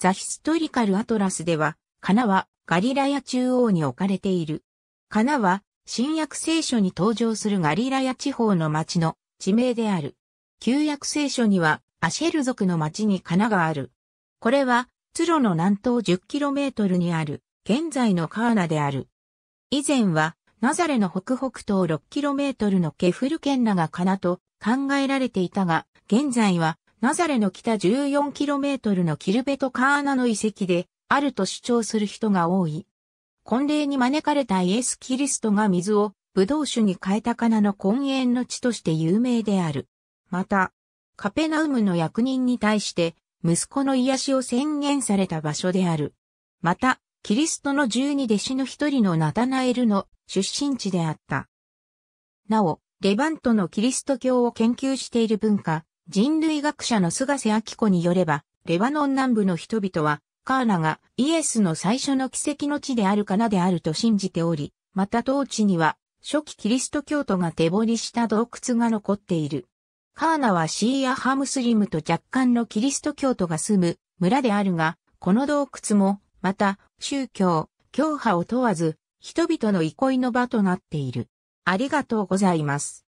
ザ・ヒストリカル・アトラスでは、カナはガリラヤ中央に置かれている。カナは、新約聖書に登場するガリラヤ地方の町の地名である。旧約聖書には、アシェル族の町にカナがある。これは、ツロの南東 10km にある、現在のカーナである。以前は、ナザレの北北東 6km のケフル県らがカナと考えられていたが、現在はナザレの北 14km のキルベトカーナの遺跡で、あると主張する人が多い。婚礼に招かれたイエス・キリストが水を葡萄酒に変えたカナの根源の地として有名である。また、カペナウムの役人に対して、息子の癒しを宣言された場所である。また、キリストの十二弟子の一人のナタナエルの出身地であった。なお、レバントのキリスト教を研究している文化、人類学者の菅瀬明子によれば、レバノン南部の人々は、カーナがイエスの最初の奇跡の地であるかなであると信じており、また当地には、初期キリスト教徒が手掘りした洞窟が残っている。カーナはシーア派ムスリムと若干のキリスト教徒が住む村であるが、この洞窟も、また、宗教、教派を問わず、人々の憩いの場となっている。ありがとうございます。